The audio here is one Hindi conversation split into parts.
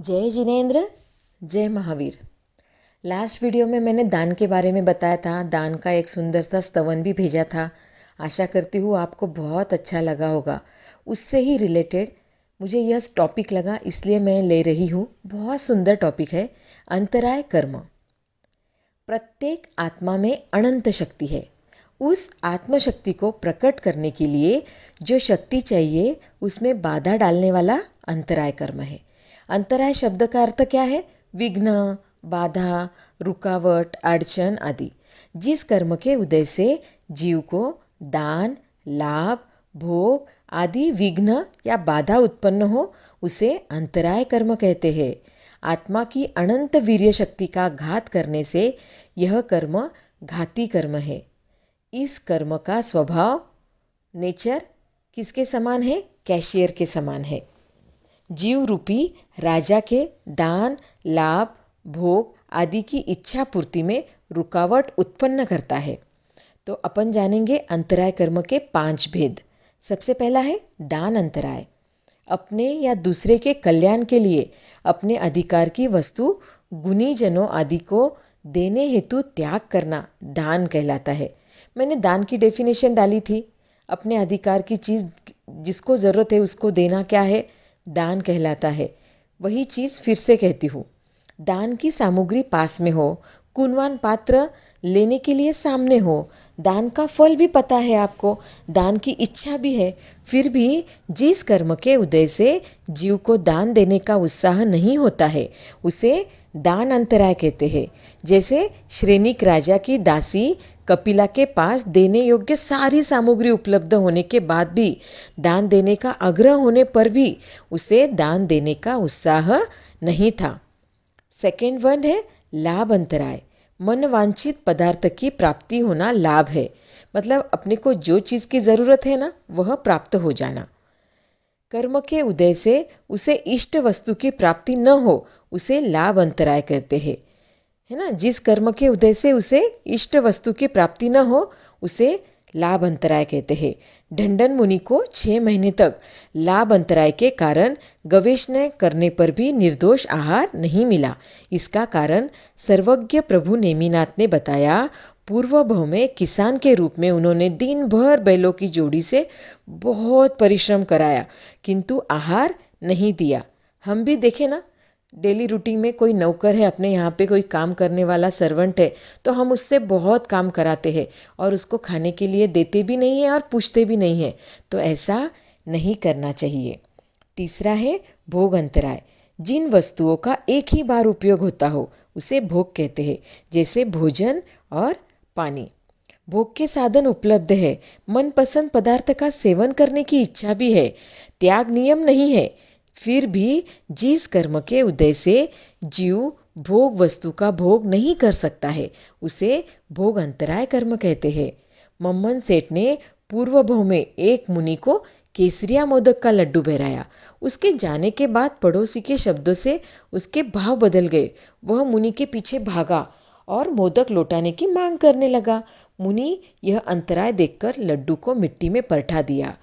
जय जिनेन्द्र जय महावीर लास्ट वीडियो में मैंने दान के बारे में बताया था दान का एक सुंदर सा स्तवन भी भेजा था आशा करती हूँ आपको बहुत अच्छा लगा होगा उससे ही रिलेटेड मुझे यह टॉपिक लगा इसलिए मैं ले रही हूँ बहुत सुंदर टॉपिक है अंतराय कर्म प्रत्येक आत्मा में अनंत शक्ति है उस आत्मशक्ति को प्रकट करने के लिए जो शक्ति चाहिए उसमें बाधा डालने वाला अंतराय कर्म है अंतराय शब्द का अर्थ क्या है विघ्न बाधा रुकावट अड़चन आदि जिस कर्म के उदय से जीव को दान लाभ भोग आदि विघ्न या बाधा उत्पन्न हो उसे अंतराय कर्म कहते हैं आत्मा की अनंत वीर्य शक्ति का घात करने से यह कर्म घाती कर्म है इस कर्म का स्वभाव नेचर किसके समान है कैशियर के समान है जीव रूपी राजा के दान लाभ भोग आदि की इच्छा पूर्ति में रुकावट उत्पन्न करता है तो अपन जानेंगे अंतराय कर्म के पांच भेद सबसे पहला है दान अंतराय अपने या दूसरे के कल्याण के लिए अपने अधिकार की वस्तु गुणीजनों आदि को देने हेतु त्याग करना दान कहलाता है मैंने दान की डेफिनेशन डाली थी अपने अधिकार की चीज़ जिसको ज़रूरत है उसको देना क्या है दान कहलाता है वही चीज़ फिर से कहती हूँ दान की सामग्री पास में हो कुनवान पात्र लेने के लिए सामने हो दान का फल भी पता है आपको दान की इच्छा भी है फिर भी जिस कर्म के उदय से जीव को दान देने का उत्साह नहीं होता है उसे दान अंतराय कहते हैं जैसे श्रेणिक राजा की दासी कपिला के पास देने योग्य सारी सामग्री उपलब्ध होने के बाद भी दान देने का आग्रह होने पर भी उसे दान देने का उत्साह नहीं था सेकेंड वन है लाभ अंतराय मनवांछित पदार्थ की प्राप्ति होना लाभ है मतलब अपने को जो चीज़ की ज़रूरत है ना वह प्राप्त हो जाना कर्म के उदय से उसे इष्ट वस्तु की प्राप्ति न हो उसे लाभ अंतराय करते हैं है ना जिस कर्म के उदय से उसे इष्ट वस्तु की प्राप्ति न हो उसे लाभ अंतराय कहते हैं ढंडन मुनि को छः महीने तक लाभ अंतराय के कारण गवेश करने पर भी निर्दोष आहार नहीं मिला इसका कारण सर्वज्ञ प्रभु नेमीनाथ ने बताया पूर्व भव में किसान के रूप में उन्होंने दिन भर बैलों की जोड़ी से बहुत परिश्रम कराया किंतु आहार नहीं दिया हम भी देखें ना डेली रूटीन में कोई नौकर है अपने यहाँ पे कोई काम करने वाला सर्वेंट है तो हम उससे बहुत काम कराते हैं और उसको खाने के लिए देते भी नहीं है और पूछते भी नहीं है तो ऐसा नहीं करना चाहिए तीसरा है भोग अंतराय जिन वस्तुओं का एक ही बार उपयोग होता हो उसे भोग कहते हैं जैसे भोजन और पानी भोग के साधन उपलब्ध है मनपसंद पदार्थ का सेवन करने की इच्छा भी है त्याग नियम नहीं है फिर भी जिस कर्म के उदय से जीव भोग वस्तु का भोग नहीं कर सकता है उसे भोग अंतराय कर्म कहते हैं मम्मन सेठ ने पूर्व भव में एक मुनि को केसरिया मोदक का लड्डू बहराया उसके जाने के बाद पड़ोसी के शब्दों से उसके भाव बदल गए वह मुनि के पीछे भागा और मोदक लौटाने की मांग करने लगा मुनि यह अंतराय देखकर लड्डू को मिट्टी में परठा दिया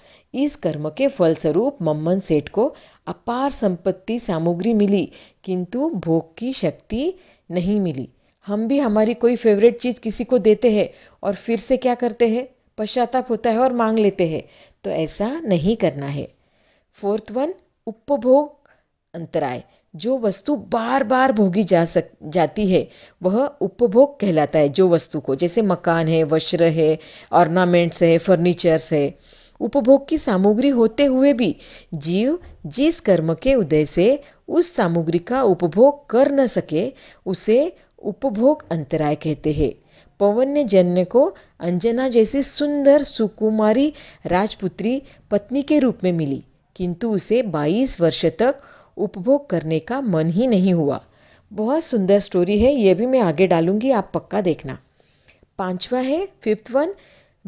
इस कर्म के फलस्वरूप मम्मन सेठ को अपार संपत्ति सामग्री मिली किंतु भोग की शक्ति नहीं मिली हम भी हमारी कोई फेवरेट चीज़ किसी को देते हैं और फिर से क्या करते हैं पश्चाताप होता है और मांग लेते हैं तो ऐसा नहीं करना है फोर्थ वन उपभोग अंतराय जो वस्तु बार बार भोगी जा सक जाती है वह उपभोग कहलाता है जो वस्तु को जैसे मकान है वस्त्र है ऑर्नामेंट्स है फर्नीचर्स है उपभोग की सामग्री होते हुए भी जीव जिस कर्म के उदय से उस सामग्री का उपभोग कर न सके उसे उपभोग अंतराय कहते हैं पवन ने जन्य को अंजना जैसी सुंदर सुकुमारी राजपुत्री पत्नी के रूप में मिली किंतु उसे 22 वर्ष तक उपभोग करने का मन ही नहीं हुआ बहुत सुंदर स्टोरी है ये भी मैं आगे डालूंगी आप पक्का देखना पांचवा है फिफ्थ वन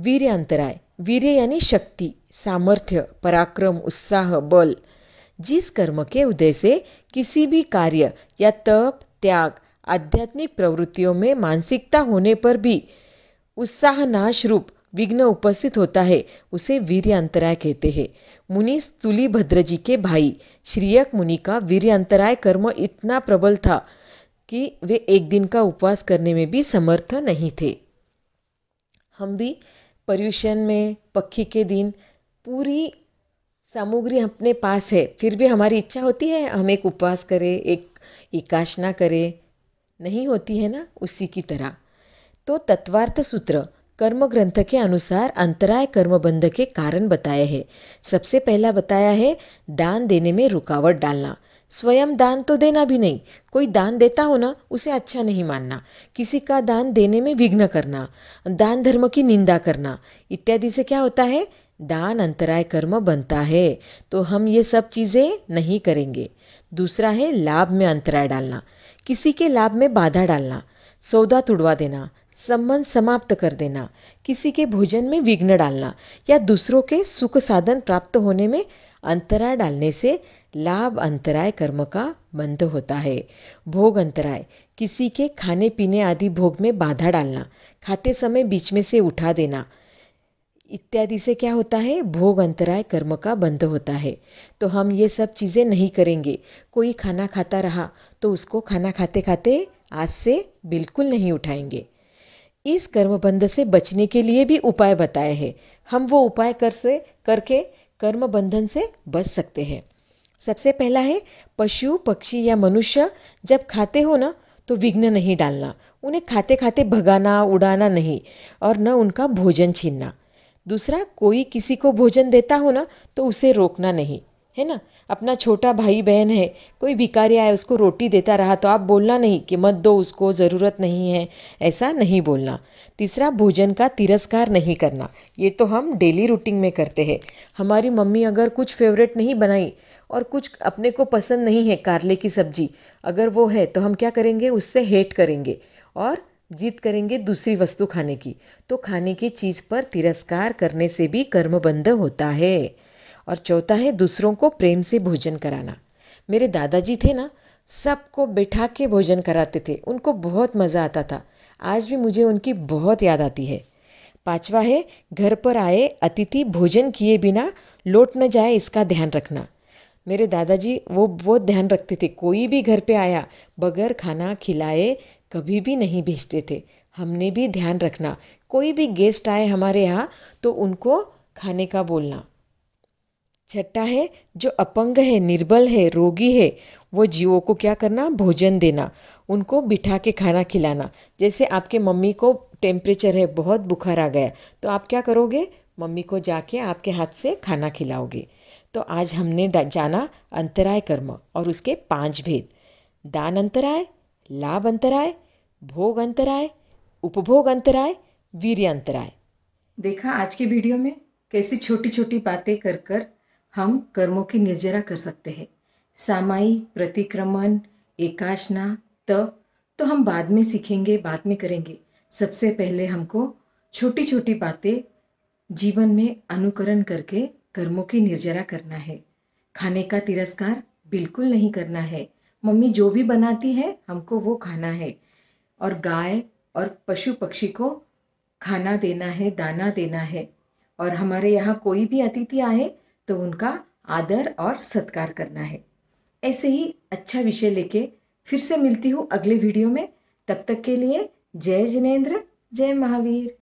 वीर्य अंतराय वीर्य यानी शक्ति सामर्थ्य पराक्रम उत्साह बल जिस कर्म के उदय से किसी भी कार्य या तप त्याग आध्यात्मिक प्रवृत्तियों में मानसिकता होने पर भी उत्साह नाश रूप विघ्न उपस्थित होता है उसे वीर्यांतराय कहते हैं मुनि तुलीभद्र जी के भाई श्रीयक मुनि का वीर्यांतराय कर्म इतना प्रबल था कि वे एक दिन का उपवास करने में भी समर्थ नहीं थे हम भी पर्यूषण में पक्षी के दिन पूरी सामग्री अपने पास है फिर भी हमारी इच्छा होती है हम एक उपवास करें एक एकाशना करें नहीं होती है ना उसी की तरह तो तत्वार्थ सूत्र कर्म ग्रंथ के अनुसार अंतराय कर्म बंध के कारण बताए हैं सबसे पहला बताया है दान देने में रुकावट डालना स्वयं दान तो देना भी नहीं कोई दान देता हो ना उसे अच्छा नहीं मानना किसी का दान देने में विघ्न करना दान धर्म की निंदा करना इत्यादि से क्या होता है दान अंतराय कर्म बनता है तो हम ये सब चीज़ें नहीं करेंगे दूसरा है लाभ में अंतराय डालना किसी के लाभ में बाधा डालना सौदा तुड़वा देना संबंध समाप्त कर देना किसी के भोजन में विघ्न डालना या दूसरों के सुख साधन प्राप्त होने में अंतराय डालने से लाभ अंतराय कर्म का बंध होता है भोग अंतराय किसी के खाने पीने आदि भोग में बाधा डालना खाते समय बीच में से उठा देना इत्यादि से क्या होता है भोग अंतराय कर्म का बंध होता है तो हम ये सब चीज़ें नहीं करेंगे कोई खाना खाता रहा तो उसको खाना खाते खाते आज से बिल्कुल नहीं उठाएंगे इस कर्मबंध से बचने के लिए भी उपाय बताए हैं हम वो उपाय कर से करके कर्मबंधन से बच सकते हैं सबसे पहला है पशु पक्षी या मनुष्य जब खाते हो ना तो विघ्न नहीं डालना उन्हें खाते खाते भगाना उड़ाना नहीं और न उनका भोजन छीनना दूसरा कोई किसी को भोजन देता हो ना तो उसे रोकना नहीं है ना अपना छोटा भाई बहन है कोई भिकारी आए उसको रोटी देता रहा तो आप बोलना नहीं कि मत दो उसको ज़रूरत नहीं है ऐसा नहीं बोलना तीसरा भोजन का तिरस्कार नहीं करना ये तो हम डेली रूटीन में करते हैं हमारी मम्मी अगर कुछ फेवरेट नहीं बनाई और कुछ अपने को पसंद नहीं है कारले की सब्जी अगर वो है तो हम क्या करेंगे उससे हेट करेंगे और जीत करेंगे दूसरी वस्तु खाने की तो खाने की चीज़ पर तिरस्कार करने से भी कर्मबंध होता है और चौथा है दूसरों को प्रेम से भोजन कराना मेरे दादाजी थे ना सबको बिठा के भोजन कराते थे उनको बहुत मज़ा आता था आज भी मुझे उनकी बहुत याद आती है पांचवा है घर पर आए अतिथि भोजन किए बिना लौट न जाए इसका ध्यान रखना मेरे दादाजी वो बहुत ध्यान रखते थे कोई भी घर पे आया बगैर खाना खिलाए कभी भी नहीं भेजते थे हमने भी ध्यान रखना कोई भी गेस्ट आए हमारे यहाँ तो उनको खाने का बोलना छठा है जो अपंग है निर्बल है रोगी है वो जीवों को क्या करना भोजन देना उनको बिठा के खाना खिलाना जैसे आपके मम्मी को टेम्परेचर है बहुत बुखार आ गया तो आप क्या करोगे मम्मी को जाके आपके हाथ से खाना खिलाओगे तो आज हमने जाना अंतराय कर्म और उसके पांच भेद दान अंतराय लाभ अंतराय भोग अंतराय उपभोग अंतराय वीर्य अंतराय देखा आज के वीडियो में कैसी छोटी छोटी बातें कर कर हम कर्मों की निर्जरा कर सकते हैं सामाई प्रतिक्रमण एकाशना तप तो हम बाद में सीखेंगे बाद में करेंगे सबसे पहले हमको छोटी छोटी बातें जीवन में अनुकरण करके कर्मों की निर्जरा करना है खाने का तिरस्कार बिल्कुल नहीं करना है मम्मी जो भी बनाती है हमको वो खाना है और गाय और पशु पक्षी को खाना देना है दाना देना है और हमारे यहाँ कोई भी अतिथि आए तो उनका आदर और सत्कार करना है ऐसे ही अच्छा विषय लेके फिर से मिलती हूँ अगले वीडियो में तब तक के लिए जय जिनेन्द्र जय महावीर